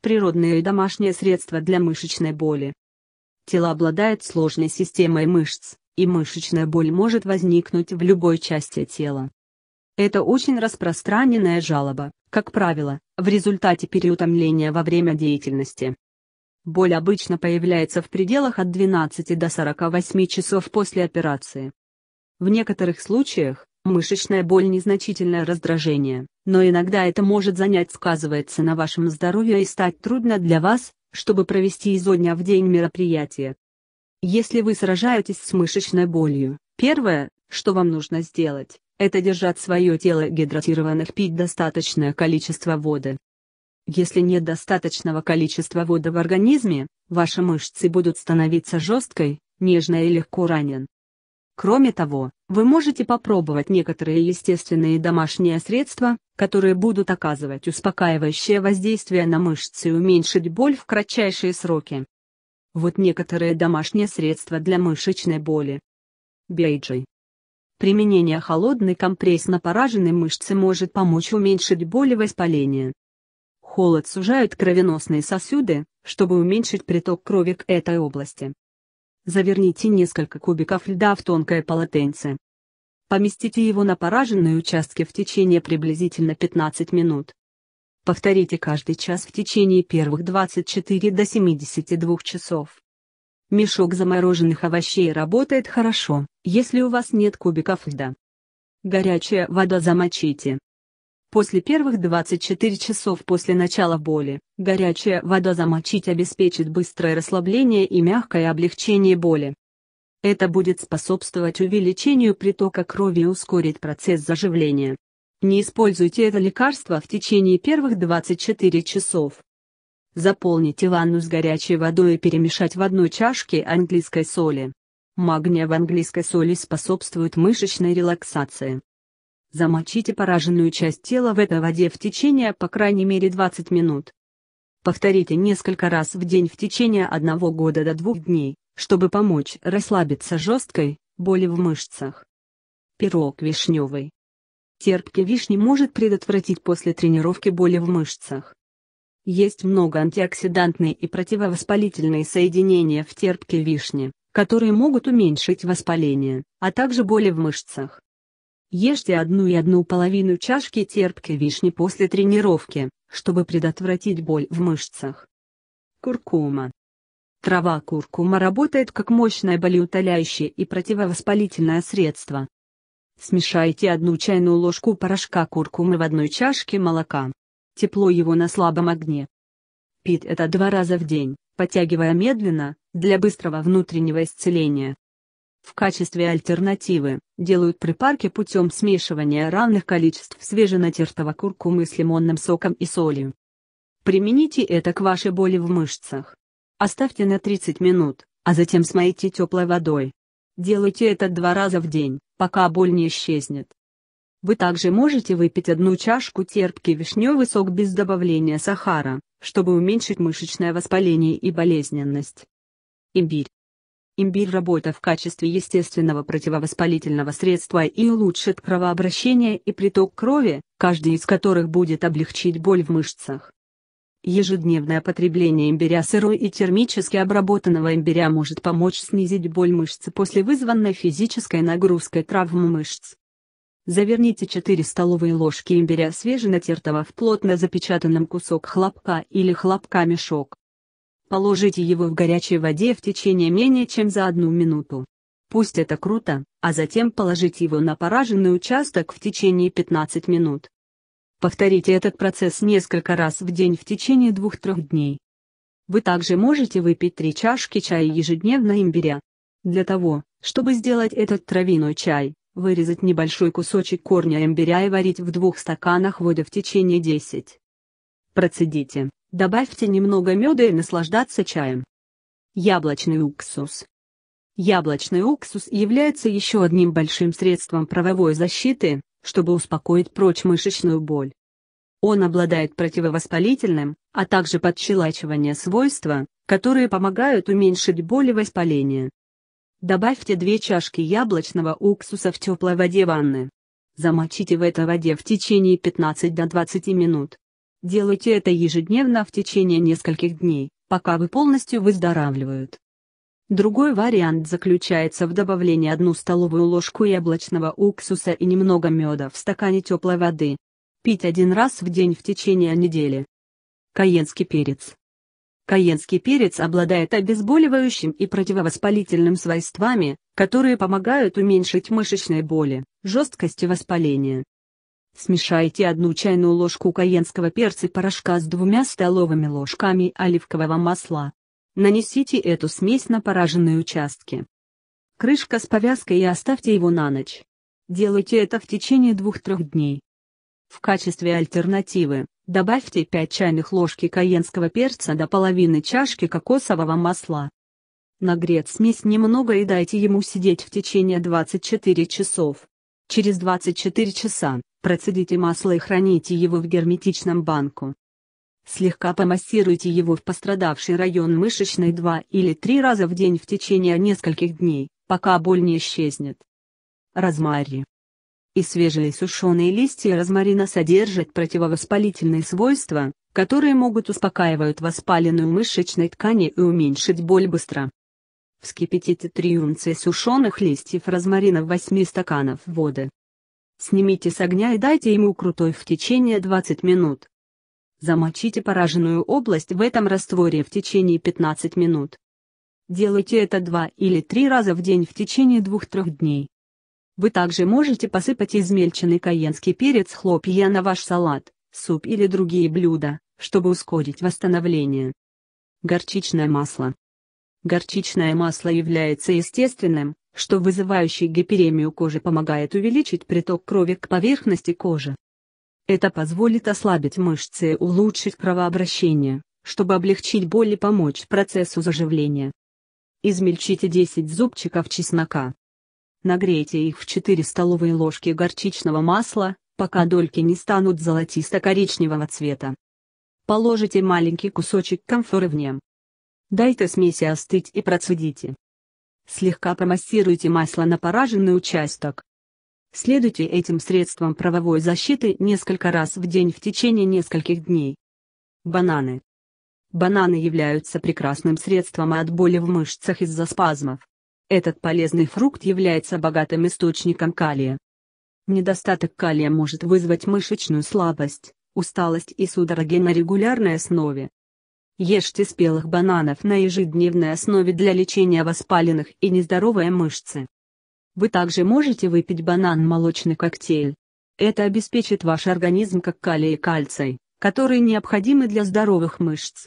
природные и домашние средства для мышечной боли. Тело обладает сложной системой мышц, и мышечная боль может возникнуть в любой части тела. Это очень распространенная жалоба, как правило, в результате переутомления во время деятельности. Боль обычно появляется в пределах от 12 до 48 часов после операции. В некоторых случаях, Мышечная боль – незначительное раздражение, но иногда это может занять сказывается на вашем здоровье и стать трудно для вас, чтобы провести изо дня в день мероприятие. Если вы сражаетесь с мышечной болью, первое, что вам нужно сделать, это держать свое тело гидратированных, пить достаточное количество воды. Если нет достаточного количества воды в организме, ваши мышцы будут становиться жесткой, нежной и легко ранен. Кроме того, вы можете попробовать некоторые естественные домашние средства, которые будут оказывать успокаивающее воздействие на мышцы и уменьшить боль в кратчайшие сроки. Вот некоторые домашние средства для мышечной боли. Бейджи. Применение холодный компресс на пораженной мышце может помочь уменьшить боль и воспаление. Холод сужает кровеносные сосуды, чтобы уменьшить приток крови к этой области. Заверните несколько кубиков льда в тонкое полотенце. Поместите его на пораженные участки в течение приблизительно 15 минут. Повторите каждый час в течение первых 24 до 72 часов. Мешок замороженных овощей работает хорошо, если у вас нет кубиков льда. Горячая вода замочите. После первых 24 часов после начала боли, горячая вода замочить обеспечит быстрое расслабление и мягкое облегчение боли. Это будет способствовать увеличению притока крови и ускорить процесс заживления. Не используйте это лекарство в течение первых 24 часов. Заполните ванну с горячей водой и перемешать в одной чашке английской соли. Магния в английской соли способствует мышечной релаксации. Замочите пораженную часть тела в этой воде в течение по крайней мере 20 минут. Повторите несколько раз в день в течение одного года до двух дней, чтобы помочь расслабиться жесткой боли в мышцах. Пирог вишневый. Терпкий вишни может предотвратить после тренировки боли в мышцах. Есть много антиоксидантные и противовоспалительные соединения в терпке вишни, которые могут уменьшить воспаление, а также боли в мышцах. Ешьте одну и одну половину чашки терпкой вишни после тренировки, чтобы предотвратить боль в мышцах. Куркума. Трава куркума работает как мощное болеутоляющее и противовоспалительное средство. Смешайте одну чайную ложку порошка куркумы в одной чашке молока. Тепло его на слабом огне. Пить это два раза в день, подтягивая медленно, для быстрого внутреннего исцеления. В качестве альтернативы, делают припарки путем смешивания равных количеств свеженатертого куркумы с лимонным соком и солью. Примените это к вашей боли в мышцах, Оставьте на 30 минут, а затем смойте теплой водой. Делайте это два раза в день, пока боль не исчезнет. Вы также можете выпить одну чашку терпкий вишневый сок без добавления сахара, чтобы уменьшить мышечное воспаление и болезненность. Имбирь. Имбирь работа в качестве естественного противовоспалительного средства и улучшит кровообращение и приток крови, каждый из которых будет облегчить боль в мышцах. Ежедневное потребление имбиря сырой и термически обработанного имбиря может помочь снизить боль мышцы после вызванной физической нагрузкой травм мышц. Заверните 4 столовые ложки имбиря свеженатертого в плотно запечатанном кусок хлопка или хлопка-мешок. Положите его в горячей воде в течение менее чем за одну минуту. Пусть это круто, а затем положите его на пораженный участок в течение 15 минут. Повторите этот процесс несколько раз в день в течение двух-трех дней. Вы также можете выпить три чашки чая ежедневно имбиря. Для того, чтобы сделать этот травяной чай, вырезать небольшой кусочек корня имбиря и варить в двух стаканах воды в течение 10. Процедите, добавьте немного меда и наслаждаться чаем. Яблочный уксус. Яблочный уксус является еще одним большим средством правовой защиты, чтобы успокоить прочь мышечную боль. Он обладает противовоспалительным, а также подщелачивание свойства, которые помогают уменьшить боль и воспаление. Добавьте две чашки яблочного уксуса в теплой воде ванны. Замочите в этой воде в течение 15 до 20 минут. Делайте это ежедневно в течение нескольких дней, пока вы полностью выздоравливают. Другой вариант заключается в добавлении одну столовую ложку яблочного уксуса и немного меда в стакане теплой воды. Пить один раз в день в течение недели. Каенский перец. Каенский перец обладает обезболивающим и противовоспалительным свойствами, которые помогают уменьшить мышечные боли, жесткость и воспаление. Смешайте одну чайную ложку каенского перца и порошка с двумя столовыми ложками оливкового масла. Нанесите эту смесь на пораженные участки. Крышка с повязкой и оставьте его на ночь. Делайте это в течение 2-3 дней. В качестве альтернативы, добавьте 5 чайных ложки каенского перца до половины чашки кокосового масла. Нагреть смесь немного и дайте ему сидеть в течение 24 часов. Через 24 часа, процедите масло и храните его в герметичном банку. Слегка помассируйте его в пострадавший район мышечной два или три раза в день в течение нескольких дней, пока боль не исчезнет. Розмари. И свежие сушеные листья розмарина содержат противовоспалительные свойства, которые могут успокаивать воспаленную мышечной ткани и уменьшить боль быстро. Вскипятите 3 унции сушеных листьев розмарина в 8 стаканов воды. Снимите с огня и дайте ему крутой в течение 20 минут. Замочите пораженную область в этом растворе в течение 15 минут. Делайте это 2 или 3 раза в день в течение 2-3 дней. Вы также можете посыпать измельченный каенский перец хлопья на ваш салат, суп или другие блюда, чтобы ускорить восстановление. Горчичное масло. Горчичное масло является естественным, что вызывающий гиперемию кожи помогает увеличить приток крови к поверхности кожи. Это позволит ослабить мышцы и улучшить кровообращение, чтобы облегчить боль и помочь процессу заживления. Измельчите 10 зубчиков чеснока. Нагрейте их в 4 столовые ложки горчичного масла, пока дольки не станут золотисто-коричневого цвета. Положите маленький кусочек комфоры в нем. Дайте смеси остыть и процедите. Слегка промассируйте масло на пораженный участок. Следуйте этим средствам правовой защиты несколько раз в день в течение нескольких дней. Бананы. Бананы являются прекрасным средством от боли в мышцах из-за спазмов. Этот полезный фрукт является богатым источником калия. Недостаток калия может вызвать мышечную слабость, усталость и судороги на регулярной основе. Ешьте спелых бананов на ежедневной основе для лечения воспаленных и нездоровой мышцы. Вы также можете выпить банан-молочный коктейль. Это обеспечит ваш организм как калий и кальций, которые необходимы для здоровых мышц.